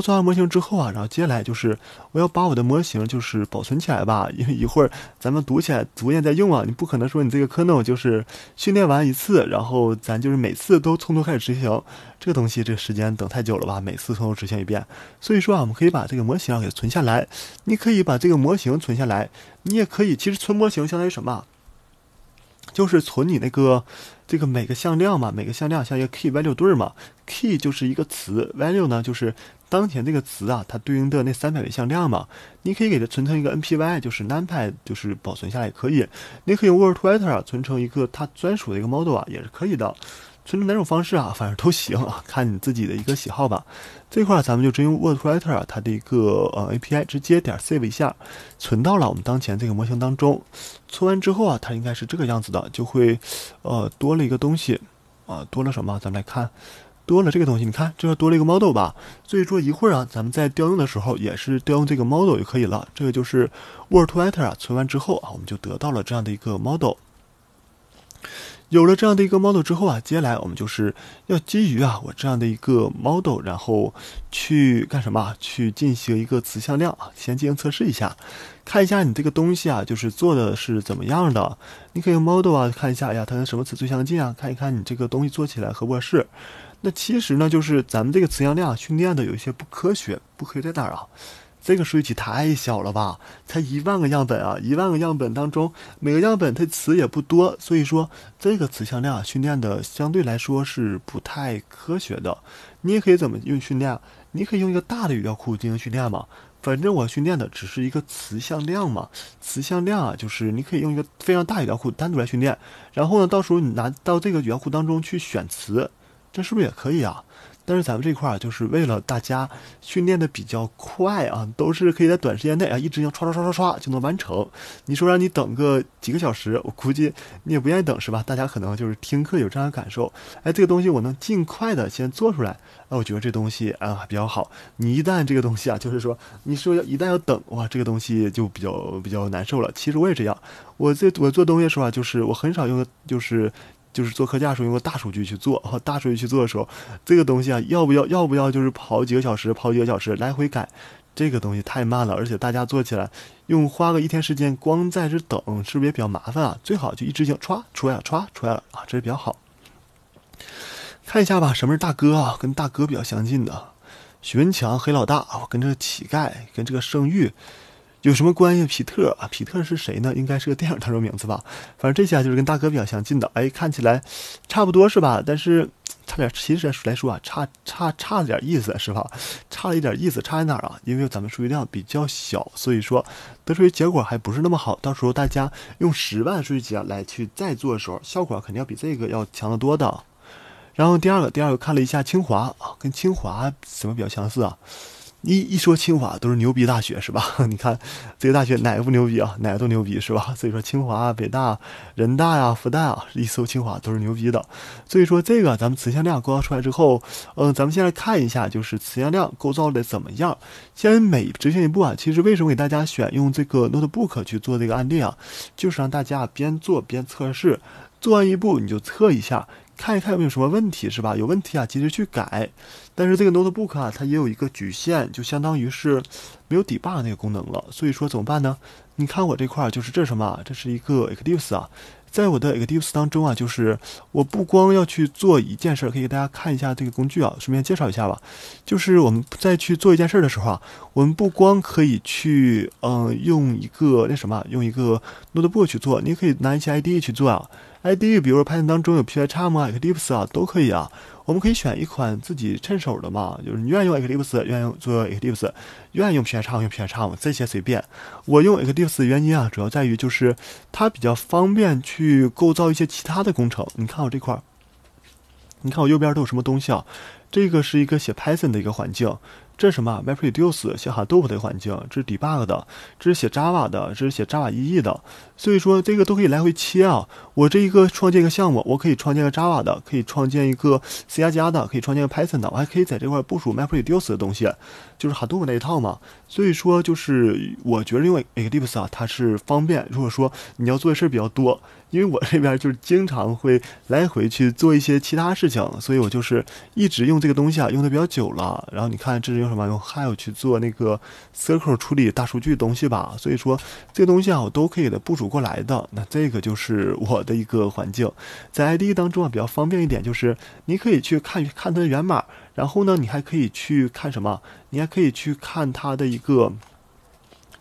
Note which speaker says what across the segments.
Speaker 1: 做完模型之后啊，然后接下来就是我要把我的模型就是保存起来吧，因为一会儿咱们读起来、逐渐在再用啊。你不可能说你这个科诺就是训练完一次，然后咱就是每次都从头开始执行这个东西，这个时间等太久了吧？每次从头执行一遍，所以说啊，我们可以把这个模型啊给存下来。你可以把这个模型存下来，你也可以，其实存模型相当于什么？就是存你那个这个每个向量嘛，每个向量像一个 key-value 对嘛，key 就是一个词，value 呢就是。当前这个词啊，它对应的那三百个向量嘛，你可以给它存成一个 .npy，就是 numpy，就是保存下来也可以。你可以用 w o r d i t e c 存成一个它专属的一个 model 啊，也是可以的。存成哪种方式啊，反正都行，啊，看你自己的一个喜好吧。这块儿咱们就直接用 w o r d i t e r 啊，它的一个呃 API 直接点 save 一下，存到了我们当前这个模型当中。存完之后啊，它应该是这个样子的，就会呃多了一个东西啊，多了什么？咱们来看。多了这个东西，你看这块多了一个 model 吧，所以说一会儿啊，咱们在调用的时候也是调用这个 model 就可以了。这个就是 word to l e t t e r 啊，存完之后啊，我们就得到了这样的一个 model。有了这样的一个 model 之后啊，接下来我们就是要基于啊我这样的一个 model，然后去干什么？去进行一个词向量啊，先进行测试一下，看一下你这个东西啊，就是做的是怎么样的。你可以用 model 啊看一下，呀它跟什么词最相近啊？看一看你这个东西做起来合不合适。那其实呢，就是咱们这个词向量训练的有一些不科学，不科学在哪儿啊？这个数据集太小了吧，才一万个样本啊！一万个样本当中，每个样本它词也不多，所以说这个词向量训练的相对来说是不太科学的。你也可以怎么用训练？你可以用一个大的语料库进行训练嘛。反正我训练的只是一个词向量嘛，词向量啊，就是你可以用一个非常大语料库单独来训练，然后呢，到时候你拿到这个语料库当中去选词。这是不是也可以啊？但是咱们这块儿就是为了大家训练的比较快啊，都是可以在短时间内啊，一直要刷刷刷刷刷就能完成。你说让你等个几个小时，我估计你也不愿意等，是吧？大家可能就是听课有这样的感受。哎，这个东西我能尽快的先做出来，那我觉得这东西啊比较好。你一旦这个东西啊，就是说你说要一旦要等，哇，这个东西就比较比较难受了。其实我也这样，我这我做东西的时候啊，就是我很少用就是。就是做课架的时候用个大数据去做，大数据去做的时候，这个东西啊要不要要不要就是跑几个小时跑几个小时来回改，这个东西太慢了，而且大家做起来用花个一天时间光在这等，是不是也比较麻烦啊？最好就一直性歘出来了，歘出来了啊，这是比较好。看一下吧，什么是大哥啊？跟大哥比较相近的，徐文强黑老大啊，跟这个乞丐，跟这个圣域。有什么关系？皮特啊，皮特是谁呢？应该是个电影当中名字吧。反正这下就是跟大哥比较相近的。哎，看起来差不多是吧？但是差点，其实来说啊，差差差了点意思，是吧？差了一点意思，差在哪儿啊？因为咱们数据量比较小，所以说得出的结果还不是那么好。到时候大家用十万数据集来去再做的时候，效果肯定要比这个要强得多的。然后第二个，第二个看了一下清华啊，跟清华什么比较相似啊？一一说清华都是牛逼大学是吧？你看这些大学哪个不牛逼啊？哪个都牛逼是吧？所以说清华、北大、人大呀、复旦啊，一搜清华都是牛逼的。所以说这个咱们磁向量构造出来之后，嗯，咱们先来看一下就是磁向量构造的怎么样。先每执行一步啊，其实为什么给大家选用这个 notebook 去做这个案例啊？就是让大家边做边测试，做完一步你就测一下，看一看有没有什么问题，是吧？有问题啊，及时去改。但是这个 notebook 啊，它也有一个局限，就相当于是没有底 b u g 那个功能了。所以说怎么办呢？你看我这块儿就是这是什么？这是一个 Eclipse 啊，在我的 Eclipse 当中啊，就是我不光要去做一件事儿，可以给大家看一下这个工具啊，顺便介绍一下吧。就是我们在去做一件事儿的时候啊，我们不光可以去，嗯，用一个那什么，用一个 notebook 去做，你可以拿一些 IDE 去做啊，IDE 比如说 Python 当中有 PyCharm 啊，Eclipse 啊，都可以啊。我们可以选一款自己趁手的嘛，就是你愿意用 Eclipse 愿意做 Eclipse，愿意用 PyCharm 用 PyCharm，这些随便。我用 Eclipse 原因啊，主要在于就是它比较方便去构造一些其他的工程。你看我这块儿，你看我右边都有什么东西啊？这个是一个写 Python 的一个环境。这是什么？MapReduce 写哈 d o 的一的环境，这是 Debug 的，这是写 Java 的，这是写 JavaEE 的。所以说这个都可以来回切啊。我这一个创建一个项目，我可以创建个 Java 的，可以创建一个 C 加加的，可以创建个 Python 的，我还可以在这块部署 MapReduce 的东西，就是哈豆腐那一套嘛。所以说就是我觉得用 Eclipse 啊，它是方便。如果说你要做的事比较多。因为我这边就是经常会来回去做一些其他事情，所以我就是一直用这个东西啊，用的比较久了。然后你看这是用什么？用 Hive 去做那个 Circle 处理大数据东西吧。所以说这个东西啊，我都可以的部署过来的。那这个就是我的一个环境，在 IDE 当中啊比较方便一点，就是你可以去看看它的源码，然后呢，你还可以去看什么？你还可以去看它的一个。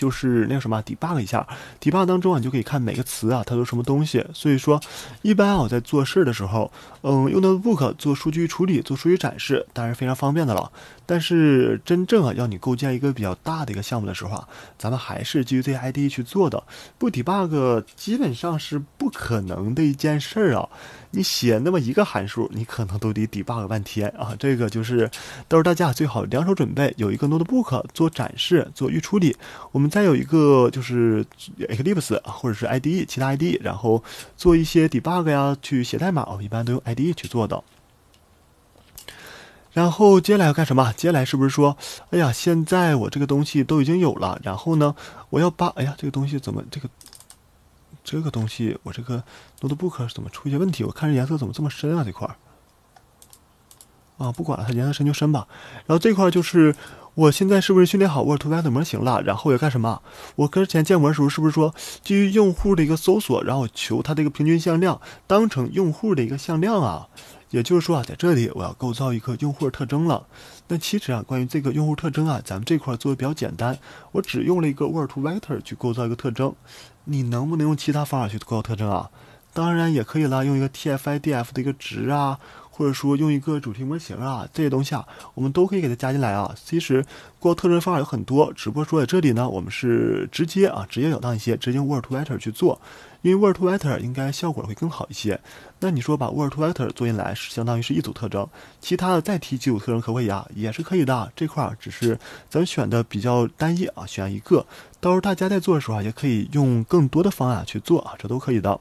Speaker 1: 就是那个什么，debug 一下，debug 当中啊，你就可以看每个词啊，它都什么东西。所以说，一般啊，我在做事的时候，嗯，用 e book 做数据处理、做数据展示，当然非常方便的了。但是真正啊，要你构建一个比较大的一个项目的时候啊，咱们还是基于这些 i d e 去做的，不 debug 基本上是不可能的一件事儿啊。你写那么一个函数，你可能都得 debug 半天啊！这个就是，到时候大家最好两手准备，有一个 notebook 做展示做预处理，我们再有一个就是 eclipse 啊，或者是 ide 其他 ide，然后做一些 debug 呀，去写代码哦，一般都用 ide 去做的。然后接下来要干什么？接下来是不是说，哎呀，现在我这个东西都已经有了，然后呢，我要把，哎呀，这个东西怎么这个？这个东西，我这个 notebook 怎么出一些问题？我看这颜色怎么这么深啊？这块儿啊，不管了，它颜色深就深吧。然后这块儿就是我现在是不是训练好 word to vector 模型了？然后要干什么？我之前建模的时候是不是说基于用户的一个搜索，然后求它的一个平均向量，当成用户的一个向量啊？也就是说啊，在这里我要构造一个用户的特征了。那其实啊，关于这个用户特征啊，咱们这块儿做的比较简单，我只用了一个 word to vector 去构造一个特征。你能不能用其他方法去构造特征啊？当然也可以啦，用一个 TFIDF 的一个值啊。或者说用一个主题模型啊，这些东西啊，我们都可以给它加进来啊。其实，过特征方法有很多，只不过说在这里呢，我们是直接啊，直接了当一些，直接 word to v e c t e r 去做，因为 word to v e c t e r 应该效果会更好一些。那你说把 word to v e c t e r 做进来，是相当于是一组特征，其他的再提几组特征可不可以啊？也是可以的。这块儿只是咱们选的比较单一啊，选一个，到时候大家在做的时候也可以用更多的方案去做啊，这都可以的。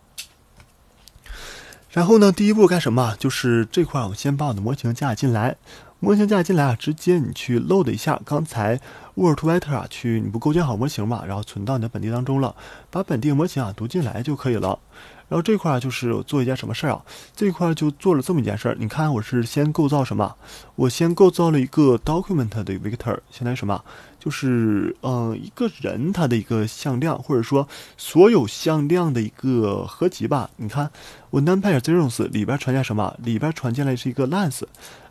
Speaker 1: 然后呢？第一步干什么？就是这块，我先把我的模型加进来。模型架进来啊，直接你去 load 一下刚才 Word w e i t e r 啊，去你不构建好模型嘛，然后存到你的本地当中了，把本地模型啊读进来就可以了。然后这块就是我做一件什么事儿啊？这块就做了这么一件事儿。你看我是先构造什么？我先构造了一个 Document 的 Vector，相当于什么？就是呃一个人他的一个向量，或者说所有向量的一个合集吧。你看我 numpy.zeros 里边传进什么？里边传进来是一个 lens。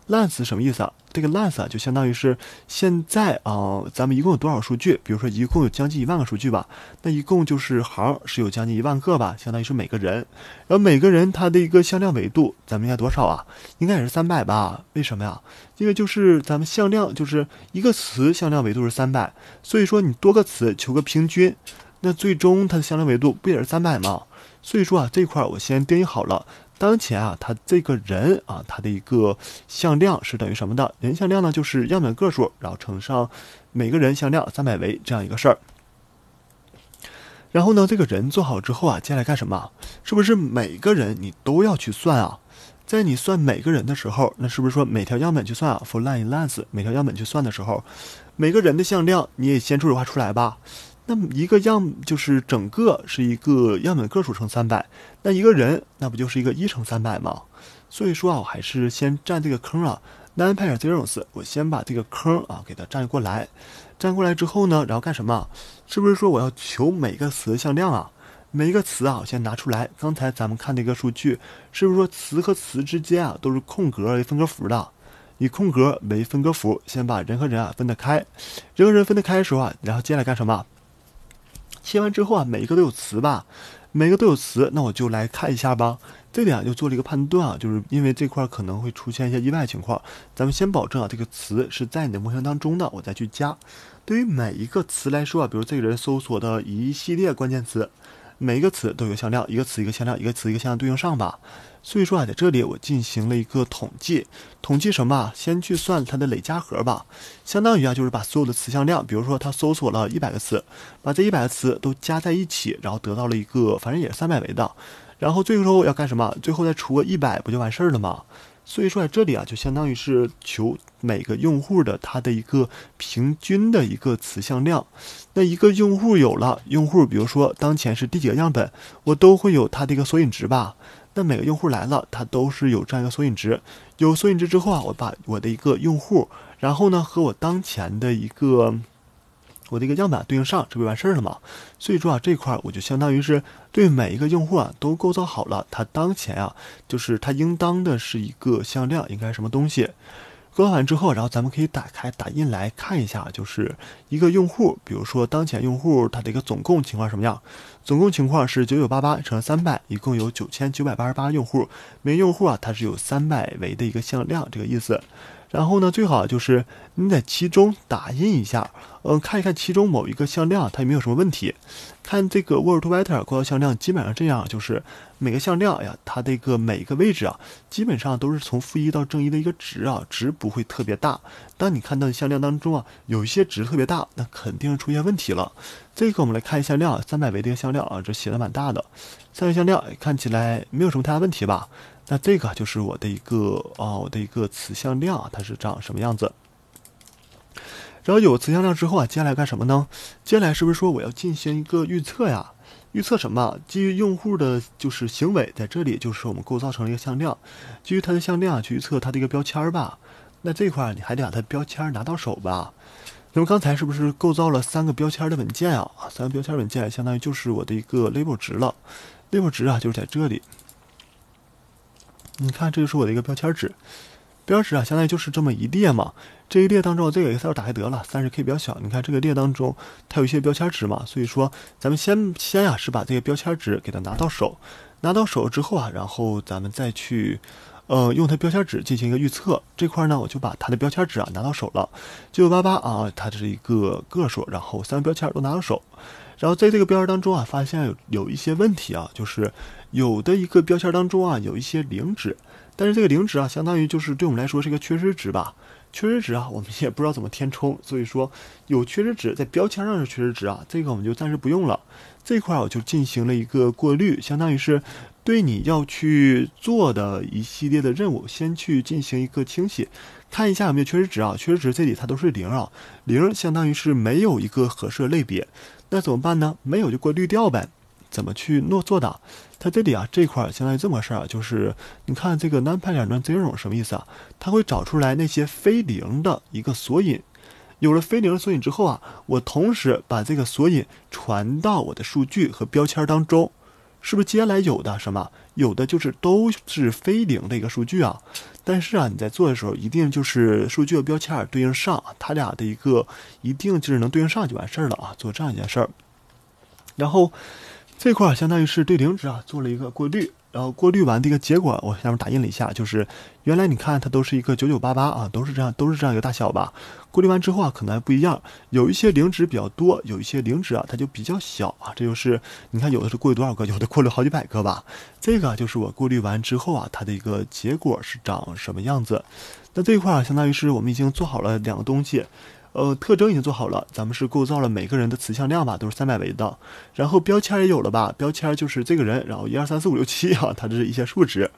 Speaker 1: l e n g 什么意思啊？这个 l e n g t 就相当于是现在啊，咱们一共有多少数据？比如说一共有将近一万个数据吧，那一共就是行是有将近一万个吧，相当于是每个人，然后每个人他的一个向量维度，咱们应该多少啊？应该也是三百吧？为什么呀？因为就是咱们向量就是一个词向量维度是三百，所以说你多个词求个平均，那最终它的向量维度不也是三百吗？所以说啊，这块儿我先定义好了。当前啊，它这个人啊，他的一个向量是等于什么的？人向量呢，就是样本个数，然后乘上每个人向量三百为这样一个事儿。然后呢，这个人做好之后啊，接下来干什么？是不是每个人你都要去算啊？在你算每个人的时候，那是不是说每条样本去算啊？for line lines，每条样本去算的时候，每个人的向量你也先初始化出来吧。那么一个样就是整个是一个样本个数乘三百，那一个人那不就是一个一乘三百吗？所以说啊，我还是先占这个坑啊。那么派点 zero s 我先把这个坑啊给它占过来。占过来之后呢，然后干什么？是不是说我要求每个词向量啊？每一个词啊，我先拿出来。刚才咱们看那个数据，是不是说词和词之间啊都是空格为分割符的？以空格为分割符，先把人和人啊分得开。人和人分得开的时候啊，然后接下来干什么？切完之后啊，每一个都有词吧，每个都有词，那我就来看一下吧。这点啊，就做了一个判断啊，就是因为这块可能会出现一些意外情况，咱们先保证啊，这个词是在你的模型当中的，我再去加。对于每一个词来说啊，比如这个人搜索的一系列关键词。每一个词都有向量，一个词一个向量，一个词一个向量对应上吧。所以说啊，在这里我进行了一个统计，统计什么先去算它的累加和吧，相当于啊，就是把所有的词向量，比如说它搜索了一百个词，把这一百个词都加在一起，然后得到了一个，反正也是三百维的。然后最后要干什么？最后再除个一百，不就完事儿了吗？所以说，在这里啊，就相当于是求每个用户的它的一个平均的一个词向量。那一个用户有了用户，比如说当前是第几个样本，我都会有它的一个索引值吧。那每个用户来了，它都是有这样一个索引值。有索引值之后啊，我把我的一个用户，然后呢和我当前的一个。我的一个样板对应上，这不就完事儿了吗？所以说啊，这块儿我就相当于是对每一个用户啊都构造好了，他当前啊就是他应当的是一个向量，应该什么东西？构造完之后，然后咱们可以打开打印来看一下，就是一个用户，比如说当前用户他的一个总共情况什么样？总共情况是九九八八乘三百，一共有九千九百八十八用户，每个用户啊它是有三百维的一个向量，这个意思。然后呢，最好就是你在其中打印一下，嗯，看一看其中某一个向量它有没有什么问题。看这个 World w e t e r 过道向量，基本上这样就是每个向量呀，它的一个每一个位置啊，基本上都是从负一到正一的一个值啊，值不会特别大。当你看到向量当中啊，有一些值特别大，那肯定是出现问题了。这个我们来看一下量，三百维的一个向量啊，这写的蛮大的，三个向量看起来没有什么太大问题吧。那这个就是我的一个啊，我的一个词向量，它是长什么样子？然后有了词向量之后啊，接下来干什么呢？接下来是不是说我要进行一个预测呀？预测什么？基于用户的就是行为，在这里就是我们构造成了一个向量，基于它的向量去预测它的一个标签吧。那这块儿你还得把它标签拿到手吧？那么刚才是不是构造了三个标签的文件啊？三个标签文件相当于就是我的一个 label 值了，label 值啊就是在这里。你看，这就是我的一个标签纸，标签纸啊，相当于就是这么一列嘛。这一列当中，这个 Excel 打开得了，三十 K 比较小。你看这个列当中，它有一些标签纸嘛，所以说咱们先先呀，是把这个标签纸给它拿到手，拿到手之后啊，然后咱们再去，呃，用它标签纸进行一个预测。这块呢，我就把它的标签纸啊拿到手了，九九八八啊，它是一个个数，然后三个标签都拿到手。然后在这个标签当中啊，发现有有一些问题啊，就是有的一个标签当中啊，有一些零值，但是这个零值啊，相当于就是对我们来说是一个缺失值吧？缺失值啊，我们也不知道怎么填充，所以说有缺失值在标签上是缺失值啊，这个我们就暂时不用了。这块我就进行了一个过滤，相当于是对你要去做的一系列的任务，先去进行一个清洗，看一下有没有缺失值啊？缺失值这里它都是零啊，零相当于是没有一个合适的类别。那怎么办呢？没有就过滤掉呗。怎么去诺做的？它这里啊，这块儿相当于这么个事儿啊，就是你看这个 numpy 两段最软什么意思啊？它会找出来那些非零的一个索引，有了非零的索引之后啊，我同时把这个索引传到我的数据和标签当中。是不是接下来有的什么，有的就是都是非零的一个数据啊？但是啊，你在做的时候，一定就是数据和标签对应上，它俩的一个一定就是能对应上就完事儿了啊！做这样一件事儿，然后这块相当于是对零值啊做了一个过滤。然后过滤完这个结果，我下面打印了一下，就是原来你看它都是一个九九八八啊，都是这样，都是这样一个大小吧。过滤完之后啊，可能还不一样，有一些零值比较多，有一些零值啊，它就比较小啊。这就是你看有的是过滤多少个，有的过滤好几百个吧。这个就是我过滤完之后啊，它的一个结果是长什么样子。那这一块啊，相当于是我们已经做好了两个东西。呃，特征已经做好了，咱们是构造了每个人的磁向量吧，都是三百维的，然后标签也有了吧，标签就是这个人，然后一二三四五六七啊，它这是一些数值。